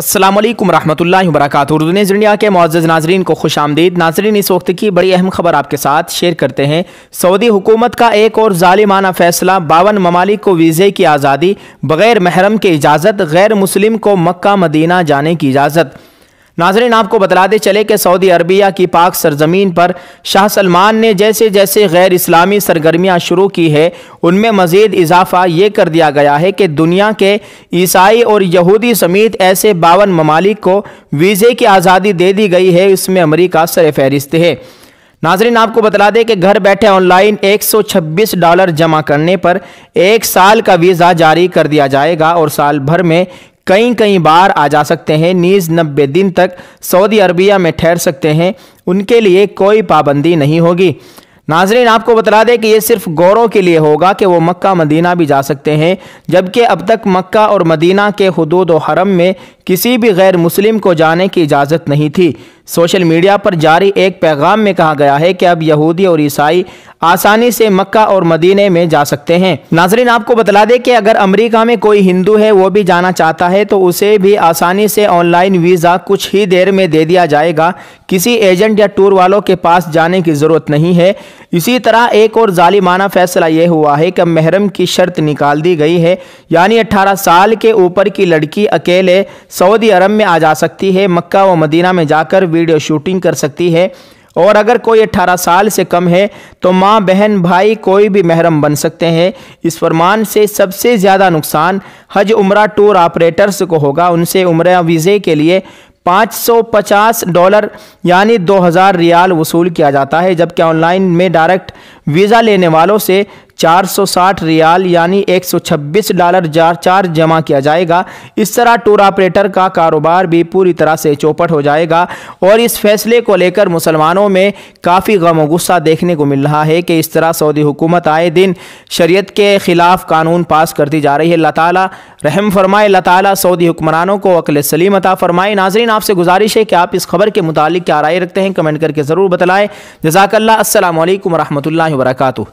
असलम वरहमल वर्क उर्दू इंडिया के मोज़ नाजरन को खुश आमदीद नाजरन इस वक्त की बड़ी अहम खबर आपके साथ शेयर करते हैं सऊदी हुकूमत का एक और ालिमाना फ़ैसला बावन ममालिक को वीज़े की आज़ादी बग़ैर महरम के इजाज़त गैर मुस्लिम को मक्का मदीना जाने की इजाज़त नाजरीन आपको बताते चले कि सऊदी अरबिया की पाक सरजमीन पर शाह सलमान ने जैसे जैसे गैर इस्लामी सरगर्मियाँ शुरू की है उनमें मज़ीद इजाफा ये कर दिया गया है कि दुनिया के ईसाई और यहूदी समेत ऐसे बावन ममालिक को वीज़े की आज़ादी दे दी गई है इसमें अमरीका सर फहरिस्त है नाजरीन आपको बता दें कि घर बैठे ऑनलाइन 126 डॉलर जमा करने पर एक साल का वीज़ा जारी कर दिया जाएगा और साल भर में कई कई बार आ जा सकते हैं नीज नब्बे दिन तक सऊदी अरबिया में ठहर सकते हैं उनके लिए कोई पाबंदी नहीं होगी नाजरीन आपको बतला दें कि ये सिर्फ गौरों के लिए होगा कि वो मक्का मदीना भी जा सकते हैं जबकि अब तक मक्का और मदीना के हदूद व हरम में किसी भी गैर मुस्लिम को जाने की इजाज़त नहीं थी सोशल मीडिया पर जारी एक पैगाम में कहा गया है कि अब यहूदी और ईसाई आसानी से मक्का और मदीने में जा सकते हैं नाजरीन आपको बतला दें कि अगर अमेरिका में कोई हिंदू है वो भी जाना चाहता है तो उसे भी आसानी से ऑनलाइन वीज़ा कुछ ही देर में दे दिया जाएगा किसी एजेंट या टूर वालों के पास जाने की ज़रूरत नहीं है इसी तरह एक और जालिमाना फैसला यह हुआ है कि महरम की शर्त निकाल दी गई है यानी 18 साल के ऊपर की लड़की अकेले सऊदी अरब में आ जा सकती है मक्का व मदीना में जाकर वीडियो शूटिंग कर सकती है और अगर कोई 18 साल से कम है तो माँ बहन भाई कोई भी महरम बन सकते हैं इस फरमान से सबसे ज़्यादा नुकसान हज उम्र टूर ऑपरेटर्स को होगा उनसे उम्र वीज़े के लिए 550 डॉलर यानी 2000 रियाल वसूल किया जाता है जबकि ऑनलाइन में डायरेक्ट वीज़ा लेने वालों से 460 रियाल यानी 126 डॉलर जार चार जमा किया जाएगा इस तरह टूर ऑपरेटर का कारोबार भी पूरी तरह से चौपट हो जाएगा और इस फैसले को लेकर मुसलमानों में काफ़ी गम गुस्सा देखने को मिल रहा है कि इस तरह सऊदी हुकूमत आए दिन शरीयत के ख़िलाफ़ कानून पास करती जा रही है अल्लाह रहम फरमाए अल्लाह सऊदी हुक्मरानों को अकल सलीम अता फरमाए नाजरीन आपसे गुजारिश है कि आप इस खबर के मुतालिक क्या राय रखते हैं कमेंट करके ज़रूर बतलाएँ जजाकल्ला असल वरहमल वर्का